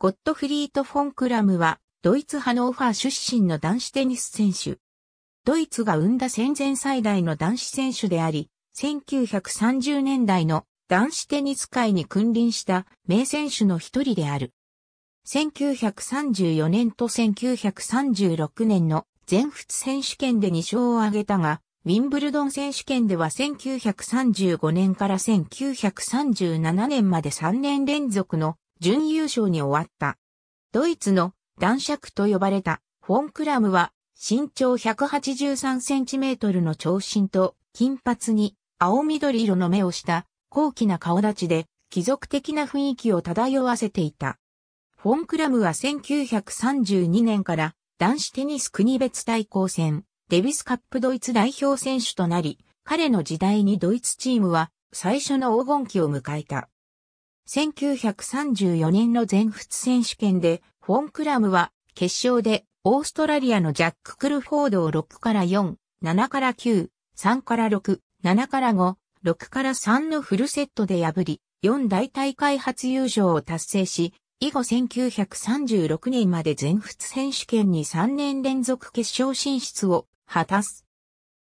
ゴットフリート・フォン・クラムは、ドイツ・ハノーファー出身の男子テニス選手。ドイツが生んだ戦前最大の男子選手であり、1930年代の男子テニス界に君臨した名選手の一人である。1934年と1936年の全仏選手権で2勝を挙げたが、ウィンブルドン選手権では1935年から1937年まで3年連続の準優勝に終わった。ドイツの男爵と呼ばれたフォンクラムは身長183センチメートルの長身と金髪に青緑色の目をした高貴な顔立ちで貴族的な雰囲気を漂わせていた。フォンクラムは1932年から男子テニス国別対抗戦デビスカップドイツ代表選手となり、彼の時代にドイツチームは最初の黄金期を迎えた。1934年の全仏選手権で、フォンクラムは決勝でオーストラリアのジャック・クルフォードを6から4、7から9、3から6、7から5、6から3のフルセットで破り、4大大会初優勝を達成し、以後1936年まで全仏選手権に3年連続決勝進出を果たす。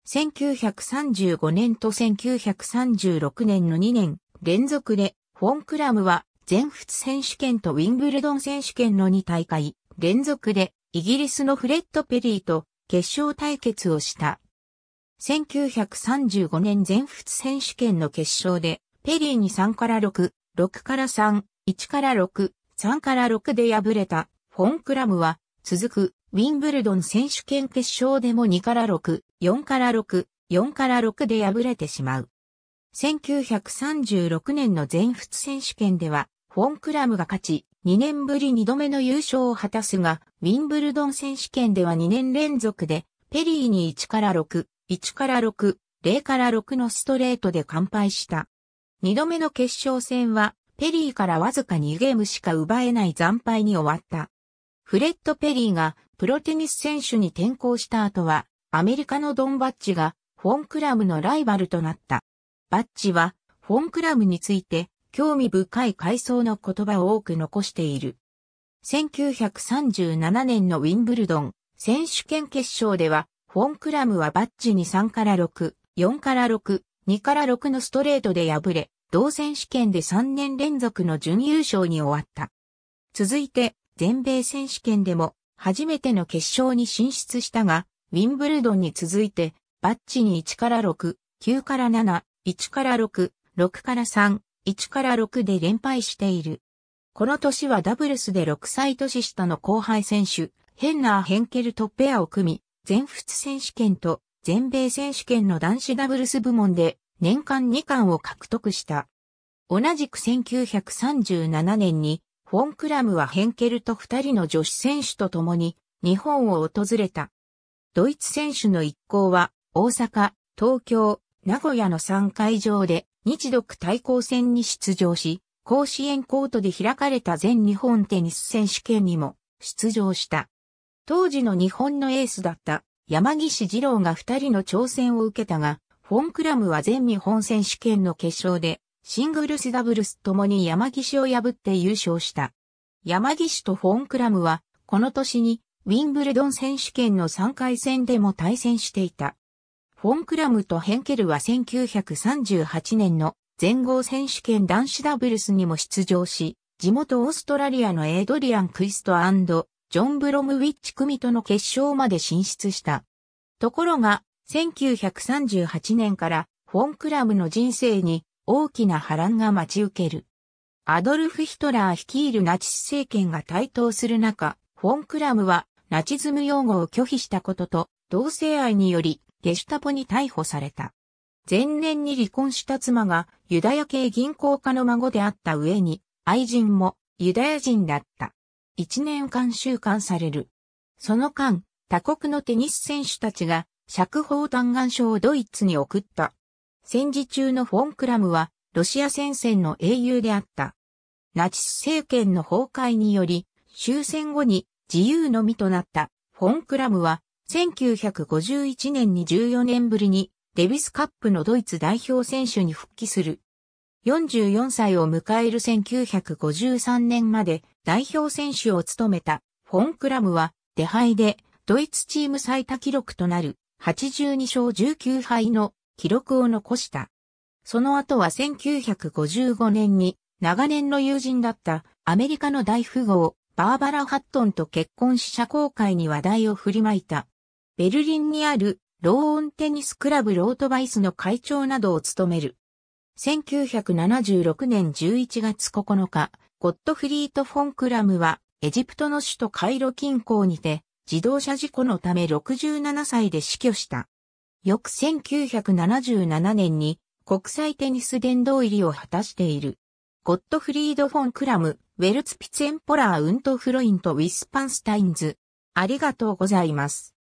1935年と1936年の2年連続でフォンクラムは全仏選手権とウィンブルドン選手権の2大会連続でイギリスのフレッド・ペリーと決勝対決をした。1935年全仏選手権の決勝でペリーに3から6、6から3、1から6、3から6で敗れたフォンクラムは続くウィンブルドン選手権決勝でも2から6、4から6、4から6で敗れてしまう。1936年の全仏選手権では、フォンクラムが勝ち、2年ぶり2度目の優勝を果たすが、ウィンブルドン選手権では2年連続で、ペリーに1から6、1から6、0から6のストレートで完敗した。2度目の決勝戦は、ペリーからわずか2ゲームしか奪えない惨敗に終わった。フレッド・ペリーがプロテニス選手に転向した後は、アメリカのドンバッジがフォンクラムのライバルとなった。バッチは、フォン・クラムについて、興味深い回想の言葉を多く残している。1937年のウィンブルドン選手権決勝では、フォン・クラムはバッチに3から6、4から6、2から6のストレートで敗れ、同選手権で3年連続の準優勝に終わった。続いて、全米選手権でも、初めての決勝に進出したが、ウィンブルドンに続いて、バッチに1から6、9から7、1から6、6から3、1から6で連敗している。この年はダブルスで6歳年下の後輩選手、ヘンナー・ヘンケルとペアを組み、全仏選手権と全米選手権の男子ダブルス部門で年間2冠を獲得した。同じく1937年に、フォンクラムはヘンケルと2人の女子選手と共に日本を訪れた。ドイツ選手の一行は大阪、東京、名古屋の3会場で日独対抗戦に出場し、甲子園コートで開かれた全日本テニス選手権にも出場した。当時の日本のエースだった山岸二郎が2人の挑戦を受けたが、フォンクラムは全日本選手権の決勝でシングルスダブルスともに山岸を破って優勝した。山岸とフォンクラムはこの年にウィンブルドン選手権の3回戦でも対戦していた。フォンクラムとヘンケルは1938年の全豪選手権男子ダブルスにも出場し、地元オーストラリアのエイドリアン・クイストジョン・ブロムウィッチ組との決勝まで進出した。ところが、1938年からフォンクラムの人生に大きな波乱が待ち受ける。アドルフ・ヒトラー率いるナチス政権が台頭する中、フォンクラムはナチズム擁護を拒否したことと、同性愛によりゲシュタポに逮捕された。前年に離婚した妻がユダヤ系銀行家の孫であった上に、愛人もユダヤ人だった。一年間収監される。その間、他国のテニス選手たちが釈放弾丸賞をドイツに送った。戦時中のフォンクラムはロシア戦線の英雄であった。ナチス政権の崩壊により終戦後に自由の身となったフォンクラムは1951年に14年ぶりにデビスカップのドイツ代表選手に復帰する。44歳を迎える1953年まで代表選手を務めたフォンクラムは出敗でドイツチーム最多記録となる82勝19敗の記録を残した。その後は1955年に長年の友人だったアメリカの大富豪バーバラ・ハットンと結婚し社交界に話題を振りまいた。ベルリンにあるローオンテニスクラブロートバイスの会長などを務める。1976年11月9日、ゴッドフリート・フォン・クラムは、エジプトの首都カイロ近郊にて、自動車事故のため67歳で死去した。翌1977年に、国際テニス殿堂入りを果たしている。ゴッドフリード・フォン・クラム、ウェルツ・ピツェンポラー・ウント・フロイント・ウィスパンスタインズ。ありがとうございます。